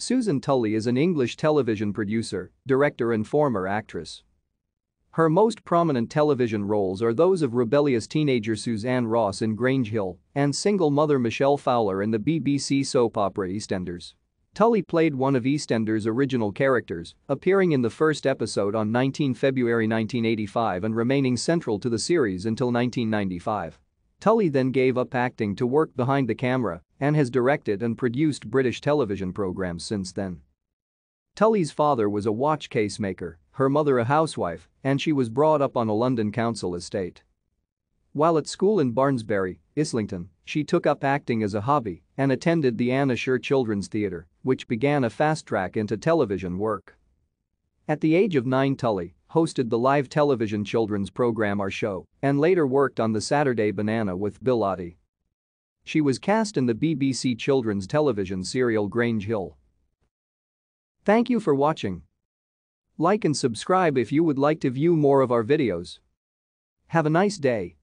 Susan Tully is an English television producer, director and former actress. Her most prominent television roles are those of rebellious teenager Suzanne Ross in Grange Hill and single mother Michelle Fowler in the BBC soap opera EastEnders. Tully played one of EastEnders' original characters, appearing in the first episode on 19 February 1985 and remaining central to the series until 1995. Tully then gave up acting to work behind the camera and has directed and produced British television programs since then. Tully's father was a watch case maker, her mother a housewife, and she was brought up on a London council estate. While at school in Barnsbury, Islington, she took up acting as a hobby and attended the Anna Sher Children's Theatre, which began a fast track into television work. At the age of nine Tully hosted the live television children's program Our Show, and later worked on the Saturday Banana with Bill Oddie. She was cast in the BBC children's television serial Grange Hill. Thank you for watching. Like and subscribe if you would like to view more of our videos. Have a nice day.